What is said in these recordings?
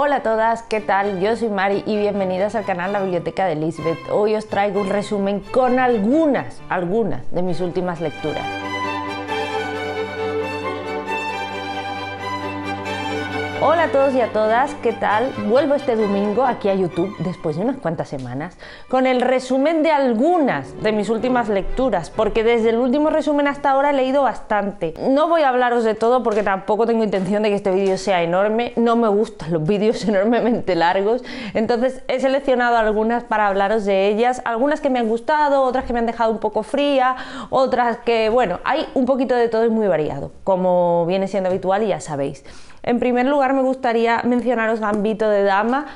Hola a todas, ¿qué tal? Yo soy Mari y bienvenidas al canal La Biblioteca de Lisbeth. Hoy os traigo un resumen con algunas, algunas de mis últimas lecturas. Hola a todos y a todas, ¿qué tal? Vuelvo este domingo aquí a YouTube después de unas cuantas semanas con el resumen de algunas de mis últimas lecturas, porque desde el último resumen hasta ahora he leído bastante. No voy a hablaros de todo porque tampoco tengo intención de que este vídeo sea enorme, no me gustan los vídeos enormemente largos, entonces he seleccionado algunas para hablaros de ellas, algunas que me han gustado, otras que me han dejado un poco fría, otras que, bueno, hay un poquito de todo y muy variado, como viene siendo habitual y ya sabéis. En primer lugar, me gustaría mencionaros Gambito de Dama.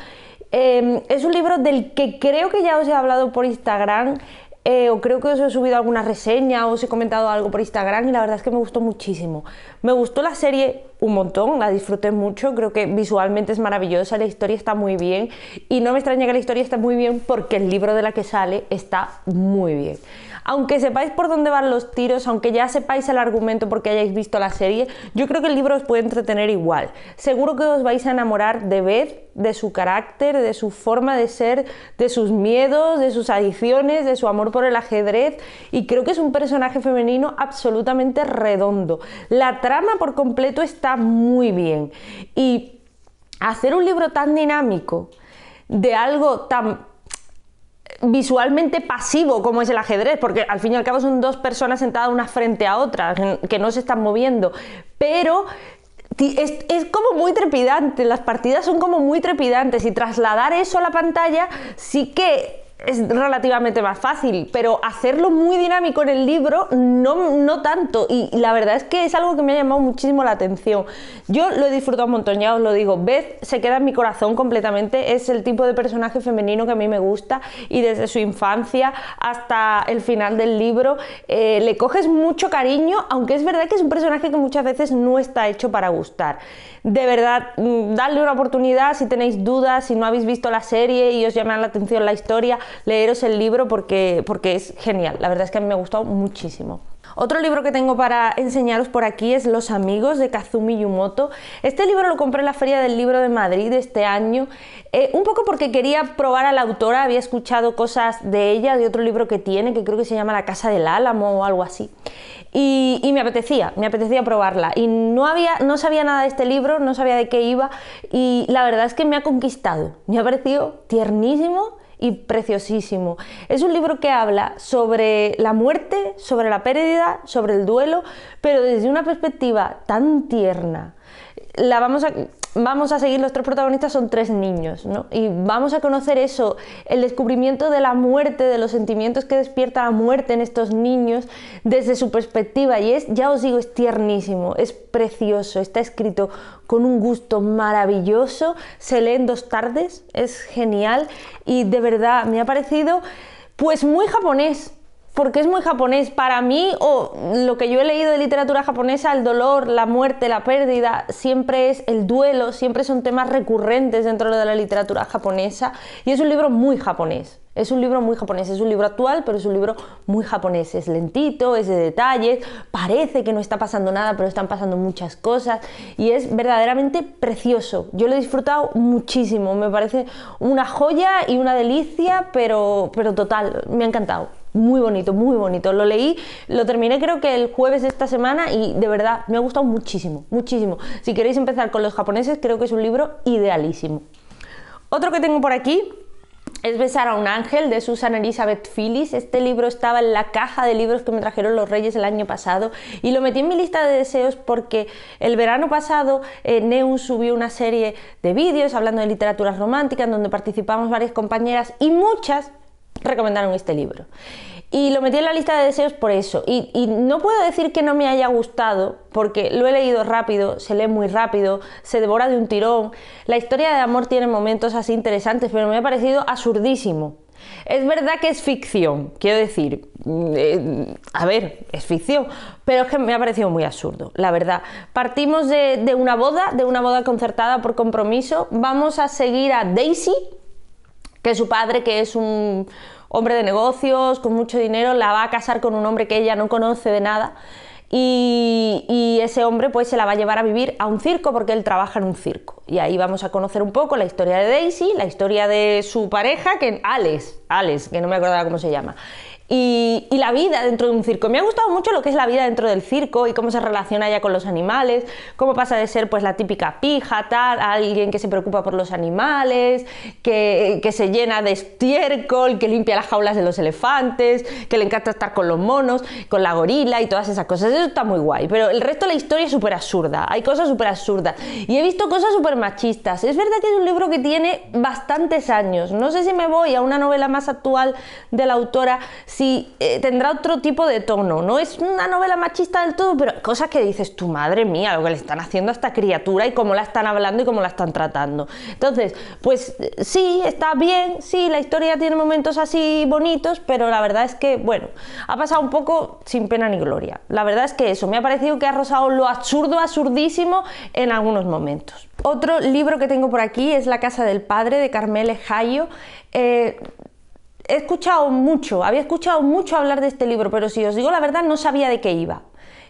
Em, es un libro del que creo que ya os he hablado por Instagram. Eh, o creo que os he subido alguna reseña o os he comentado algo por Instagram y la verdad es que me gustó muchísimo. Me gustó la serie un montón, la disfruté mucho, creo que visualmente es maravillosa, la historia está muy bien y no me extraña que la historia esté muy bien porque el libro de la que sale está muy bien aunque sepáis por dónde van los tiros, aunque ya sepáis el argumento porque hayáis visto la serie, yo creo que el libro os puede entretener igual. Seguro que os vais a enamorar de Beth, de su carácter, de su forma de ser, de sus miedos, de sus adicciones, de su amor por el ajedrez y creo que es un personaje femenino absolutamente redondo. La trama por completo está muy bien y hacer un libro tan dinámico de algo tan visualmente pasivo como es el ajedrez, porque al fin y al cabo son dos personas sentadas una frente a otra, que no se están moviendo, pero es, es, como muy trepidante, las partidas son como muy trepidantes y trasladar eso a la pantalla sí que es relativamente más fácil, pero hacerlo muy dinámico en el libro no, no tanto. Y la verdad es que es algo que me ha llamado muchísimo la atención. Yo lo he disfrutado un montón, ya os lo digo. Beth se queda en mi corazón completamente. Es el tipo de personaje femenino que a mí me gusta y desde su infancia hasta el final del libro eh, le coges mucho cariño, aunque es verdad que es un personaje que muchas veces no está hecho para gustar. De verdad, mm, dadle una oportunidad si tenéis dudas, si no habéis visto la serie y os llama la atención la historia leeros el libro porque, es genial. La verdad es que a mí me ha gustado muchísimo. Otro libro que tengo para enseñaros por aquí es Los amigos de Kazumi Yumoto. Este libro lo compré en la Feria del Libro de Madrid este año, eh, un poco porque quería probar a la autora, había escuchado cosas de ella, de otro libro que tiene, que creo que se llama La Casa del Álamo o algo así. Y, me apetecía, me apetecía probarla. Y no, no sabía nada de este libro, no sabía de qué iba, y la verdad es que me ha conquistado. Me ha parecido tiernísimo y preciosísimo. Es un libro que habla sobre la muerte, sobre la pérdida, sobre el duelo, pero desde una perspectiva tan tierna. La vamos a vamos a seguir, los tres protagonistas son tres niños, ¿no? Y vamos a conocer eso, el descubrimiento de la muerte, de los sentimientos que despierta la muerte en estos niños desde su perspectiva. Y es, ya os digo, es tiernísimo, es precioso, está escrito con un gusto maravilloso, se lee en dos tardes, es genial y de verdad me ha parecido pues muy japonés porque es muy japonés. Para mí, o lo que yo he leído de literatura japonesa, el dolor, la muerte, la pérdida, siempre es el duelo, siempre son temas recurrentes dentro de la literatura japonesa. Y es un libro muy japonés. Es un libro muy japonés, es un libro actual, pero es un libro muy japonés. Es lentito, es de detalles, parece que no está pasando nada, pero están pasando muchas cosas y es verdaderamente precioso. Yo lo he disfrutado muchísimo, me parece una joya y una delicia, pero, pero total, me ha encantado muy bonito, muy bonito. Lo leí, lo terminé creo que el jueves de esta semana y de verdad me ha gustado muchísimo, muchísimo. Si queréis empezar con los japoneses, creo que es un libro idealísimo. Otro que tengo por aquí es Besar a un ángel de Susan Elizabeth Phillips. Este libro estaba en la caja de libros que me trajeron los Reyes el año pasado y lo metí en mi lista de deseos porque el verano pasado eh, subió una serie de vídeos hablando de literatura romántica en donde participamos varias compañeras y muchas recomendaron este libro. Y lo metí en la lista de deseos por eso. Y, no puedo decir que no me haya gustado, porque lo he leído rápido, se lee muy rápido, se devora de un tirón. La historia de amor tiene momentos así interesantes, pero me ha parecido absurdísimo. Es verdad que es ficción, quiero decir, mm, eh, a ver, es ficción, pero es que me ha parecido muy absurdo, la verdad. Partimos de, de una boda, de una boda concertada por compromiso, vamos a seguir a Daisy, que su padre, que es un hombre de negocios, con mucho dinero, la va a casar con un hombre que ella no conoce de nada. Y, ese hombre pues se la va a llevar a vivir a un circo porque él trabaja en un circo. Y ahí vamos a conocer un poco la historia de Daisy, la historia de su pareja, que Alex, Alex, que no me acordaba cómo se llama y, la vida dentro de un circo. Me ha gustado mucho lo que es la vida dentro del circo y cómo se relaciona ya con los animales, cómo pasa de ser pues la típica pija, tal, alguien que se preocupa por los animales, que, se llena de estiércol, que limpia las jaulas de los elefantes, que le encanta estar con los monos, con la gorila y todas esas cosas. Eso está muy guay, pero el resto de la historia es súper absurda, hay cosas súper absurdas. Y he visto cosas súper machistas. Es verdad que es un libro que tiene bastantes años. No sé si me voy a una novela más actual de la autora, eh, tendrá otro tipo de tono. No es una novela machista del todo, pero cosas que dices, tu madre mía, lo que le están haciendo a esta criatura y cómo la están hablando y cómo la están tratando. Entonces, pues eh, sí, está bien, sí, la historia tiene momentos así bonitos, pero la verdad es que, bueno, ha pasado un poco sin pena ni gloria. La verdad es que eso, me ha parecido que ha rozado lo absurdo, absurdísimo en algunos momentos. Otro libro que tengo por aquí es La Casa del Padre de Carmele Jayo. Eh, he escuchado mucho, había escuchado mucho hablar de este libro, pero si os digo la verdad no sabía de qué iba.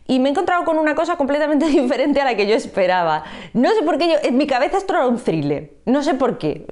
Y me he encontrado con una cosa completamente diferente a la que yo esperaba. No sé por qué, yo, en mi cabeza esto un thriller, no sé por qué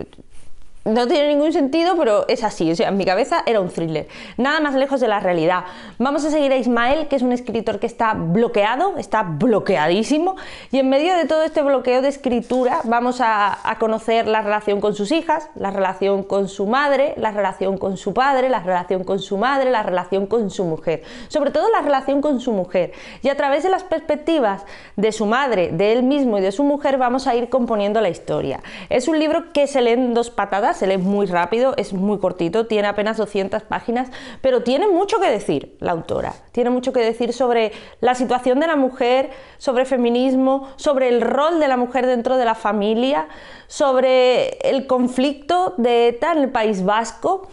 no tiene ningún sentido, pero es así. O sea, en mi cabeza era un thriller. Nada más lejos de la realidad. Vamos a seguir a Ismael, que es un escritor que está bloqueado, está bloqueadísimo. Y en medio de todo este bloqueo de escritura, vamos a, a conocer la relación con sus hijas, la relación con su madre, la relación con su padre, la relación con su madre, la relación con su mujer. Sobre todo la relación con su mujer. Y a través de las perspectivas de su madre, de él mismo y de su mujer, vamos a ir componiendo la historia. Es un libro que se lee en dos patadas se lee muy rápido, es muy cortito, tiene apenas 200 páginas, pero tiene mucho que decir la autora. Tiene mucho que decir sobre la situación de la mujer, sobre feminismo, sobre el rol de la mujer dentro de la familia, sobre el conflicto de ETA en el País Vasco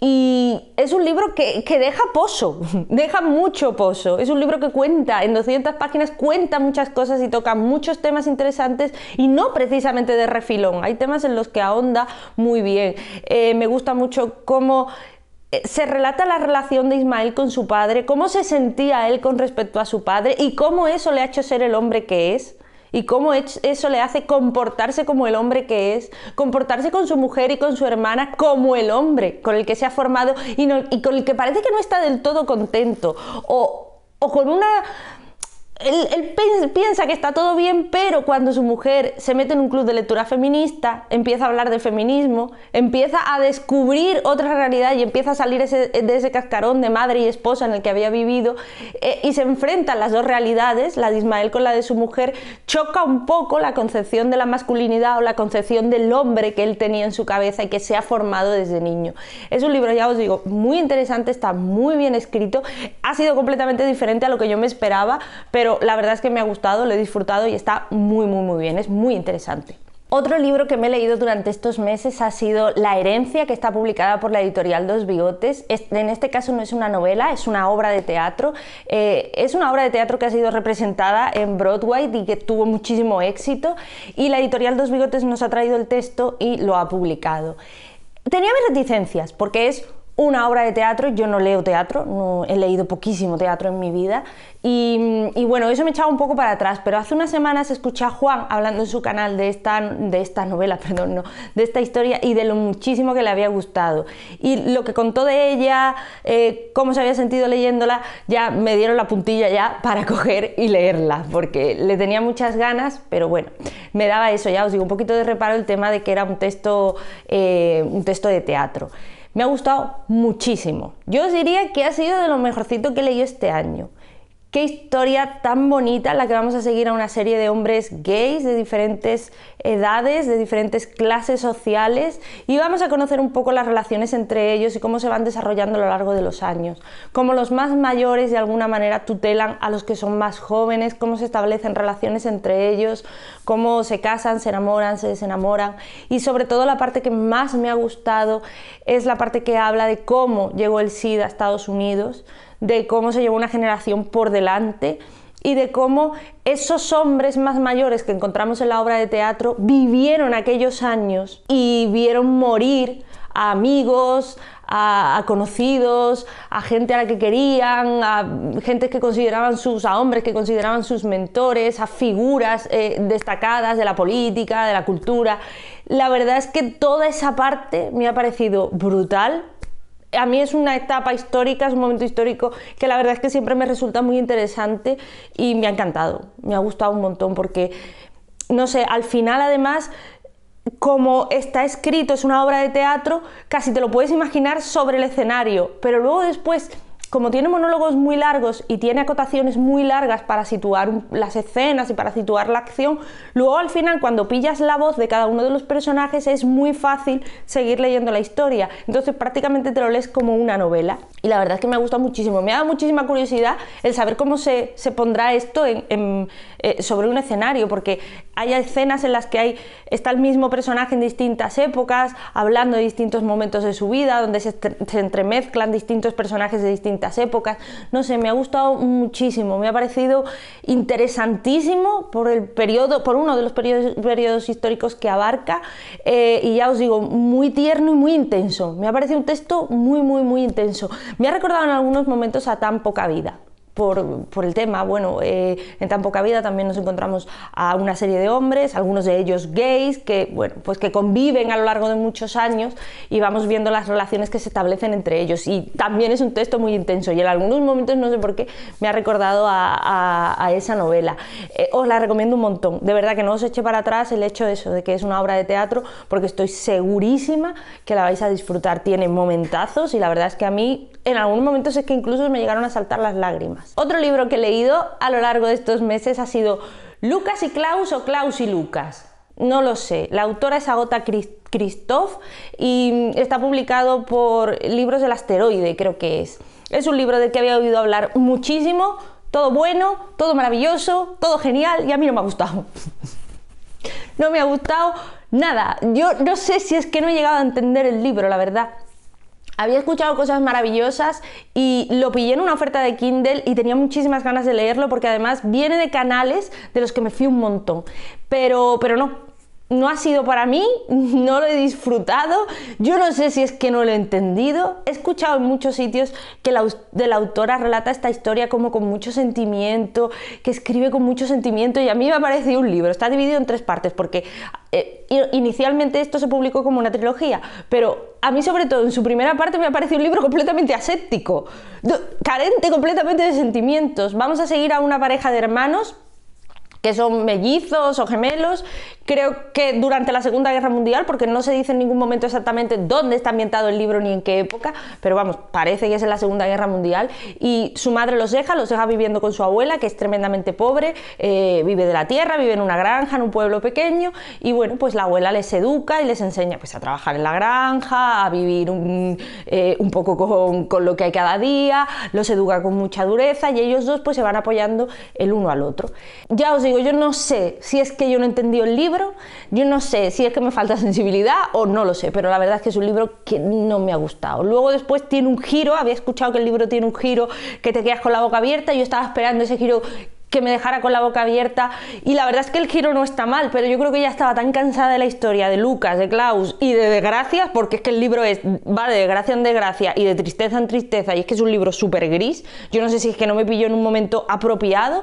y es un libro que, deja pozo, deja mucho pozo. Es un libro que cuenta, en 200 páginas cuenta muchas cosas y toca muchos temas interesantes y no precisamente de refilón. Hay temas en los que ahonda muy bien. Eh, me gusta mucho cómo eh, se relata la relación de Ismael con su padre, cómo se sentía él con respecto a su padre y cómo eso le ha hecho ser el hombre que es y cómo eso le hace comportarse como el hombre que es, comportarse con su mujer y con su hermana como el hombre con el que se ha formado y, con el que parece que no está del todo contento o con una él, piensa que está todo bien, pero cuando su mujer se mete en un club de lectura feminista, empieza a hablar de feminismo, empieza a descubrir otra realidad y empieza a salir de ese cascarón de madre y esposa en el que había vivido eh, y se enfrentan las dos realidades, la de Ismael con la de su mujer, choca un poco la concepción de la masculinidad o la concepción del hombre que él tenía en su cabeza y que se ha formado desde niño. Es un libro, ya os digo, muy interesante, está muy bien escrito, ha sido completamente diferente a lo que yo me esperaba, pero pero la verdad es que me ha gustado, lo he disfrutado y está muy, muy, muy bien, es muy interesante. Otro libro que me he leído durante estos meses ha sido La herencia, que está publicada por la editorial Dos Bigotes. En este caso no es una novela, es una obra de teatro. Eh, es una obra de teatro que ha sido representada en Broadway y que tuvo muchísimo éxito. Y la editorial Dos Bigotes nos ha traído el texto y lo ha publicado. Tenía mis reticencias, porque es una obra de teatro, yo no leo teatro, no, he leído poquísimo teatro en mi vida y, bueno, eso me echaba un poco para atrás, pero hace unas semanas escuché a Juan hablando en su canal de esta, de novela, perdón, no, de esta historia y de lo muchísimo que le había gustado. Y lo que contó de ella, eh, cómo se había sentido leyéndola, ya me dieron la puntilla ya para coger y leerla, porque le tenía muchas ganas, pero bueno, me daba eso, ya os digo, un poquito de reparo el tema de que era un texto, eh, un texto de teatro. Me ha gustado muchísimo. Yo os diría que ha sido de lo mejorcito que he leído este año. Qué historia tan bonita la que vamos a seguir a una serie de hombres gays de diferentes edades, de diferentes clases sociales y vamos a conocer un poco las relaciones entre ellos y cómo se van desarrollando a lo largo de los años. Cómo los más mayores de alguna manera tutelan a los que son más jóvenes, cómo se establecen relaciones entre ellos, cómo se casan, se enamoran, se desenamoran y sobre todo la parte que más me ha gustado es la parte que habla de cómo llegó el SIDA a Estados Unidos de cómo se llevó una generación por delante y de cómo esos hombres más mayores que encontramos en la obra de teatro vivieron aquellos años y vieron morir a amigos, a, conocidos, a gente a la que querían, a gente que consideraban sus, a hombres que consideraban sus mentores, a figuras eh, destacadas de la política, de la cultura. La verdad es que toda esa parte me ha parecido brutal a mí es una etapa histórica, es un momento histórico que la verdad es que siempre me resulta muy interesante y me ha encantado, me ha gustado un montón porque, no sé, al final además, como está escrito, es una obra de teatro, casi te lo puedes imaginar sobre el escenario, pero luego después como tiene monólogos muy largos y tiene acotaciones muy largas para situar las escenas y para situar la acción, luego al final cuando pillas la voz de cada uno de los personajes es muy fácil seguir leyendo la historia. Entonces prácticamente te lo lees como una novela. Y la verdad es que me ha gustado muchísimo. Me ha dado muchísima curiosidad el saber cómo se, pondrá esto eh, sobre un escenario, porque hay escenas en las que hay, está el mismo personaje en distintas épocas, hablando de distintos momentos de su vida, donde se, se entremezclan distintos personajes de distintas épocas. No sé, me ha gustado muchísimo, me ha parecido interesantísimo por el periodo, por uno de los periodos, históricos que abarca eh, y ya os digo, muy tierno y muy intenso. Me ha parecido un texto muy, muy, muy intenso. Me ha recordado en algunos momentos a tan poca vida por, el tema. Bueno, eh, en tan poca vida también nos encontramos a una serie de hombres, algunos de ellos gays, que, bueno, pues que conviven a lo largo de muchos años y vamos viendo las relaciones que se establecen entre ellos. Y también es un texto muy intenso y en algunos momentos, no sé por qué, me ha recordado a, esa novela. Eh, os la recomiendo un montón. De verdad que no os eche para atrás el hecho de eso, de que es una obra de teatro, porque estoy segurísima que la vais a disfrutar. Tiene momentazos y la verdad es que a mí en algunos momentos es que incluso me llegaron a saltar las lágrimas. Otro libro que he leído a lo largo de estos meses ha sido Lucas y Klaus o Klaus y Lucas. No lo sé. La autora es Agota Christoph y está publicado por Libros del Asteroide, creo que es. Es un libro del que había oído hablar muchísimo, todo bueno, todo maravilloso, todo genial y a mí no me ha gustado. no me ha gustado nada. Yo no sé si es que no he llegado a entender el libro, la verdad había escuchado cosas maravillosas y lo pillé en una oferta de Kindle y tenía muchísimas ganas de leerlo porque además viene de canales de los que me fui un montón. Pero, pero no, no ha sido para mí, no lo he disfrutado, yo no sé si es que no lo he entendido. He escuchado en muchos sitios que la, de la autora relata esta historia como con mucho sentimiento, que escribe con mucho sentimiento y a mí me ha parecido un libro. Está dividido en tres partes porque eh, inicialmente esto se publicó como una trilogía, pero a mí sobre todo en su primera parte me ha parecido un libro completamente aséptico, carente completamente de sentimientos. Vamos a seguir a una pareja de hermanos que son mellizos o gemelos, creo que durante la Segunda Guerra Mundial, porque no se dice en ningún momento exactamente dónde está ambientado el libro ni en qué época, pero vamos, parece que es en la Segunda Guerra Mundial, y su madre los deja, los deja viviendo con su abuela, que es tremendamente pobre, eh, vive de la tierra, vive en una granja, en un pueblo pequeño, y bueno, pues la abuela les educa y les enseña pues a trabajar en la granja, a vivir un, eh, poco con, lo que hay cada día, los educa con mucha dureza, y ellos dos pues se van apoyando el uno al otro. Ya os digo, yo no sé si es que yo no entendí el libro, yo no sé si es que me falta sensibilidad o no lo sé, pero la verdad es que es un libro que no me ha gustado. Luego después tiene un giro, había escuchado que el libro tiene un giro que te quedas con la boca abierta, yo estaba esperando ese giro que me dejara con la boca abierta y la verdad es que el giro no está mal, pero yo creo que ya estaba tan cansada de la historia de Lucas, de Klaus y de desgracias, porque es que el libro es, va de desgracia en desgracia y de tristeza en tristeza y es que es un libro súper gris, yo no sé si es que no me pilló en un momento apropiado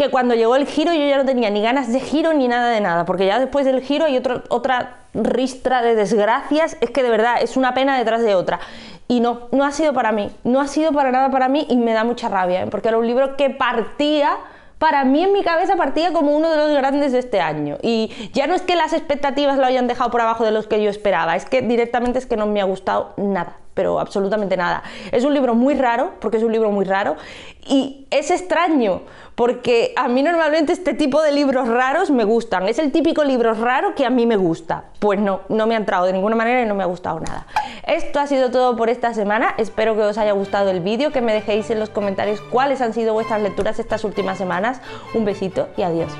que cuando llegó el giro yo ya no tenía ni ganas de giro ni nada de nada, porque ya después del giro hay otra ristra de desgracias, es que de verdad es una pena detrás de otra. Y no, no ha sido para mí, no ha sido para nada para mí y me da mucha rabia, ¿eh? porque era un libro que partía para mí en mi cabeza partía como uno de los grandes de este año. Y ya no es que las expectativas lo hayan dejado por abajo de los que yo esperaba, es que directamente es que no me ha gustado nada, pero absolutamente nada. Es un libro muy raro, porque es un libro muy raro, y es extraño, porque a mí normalmente este tipo de libros raros me gustan. Es el típico libro raro que a mí me gusta. Pues no, no me ha entrado de ninguna manera y no me ha gustado nada. Esto ha sido todo por esta semana. Espero que os haya gustado el vídeo, que me dejéis en los comentarios cuáles han sido vuestras lecturas estas últimas semanas. Un besito y adiós.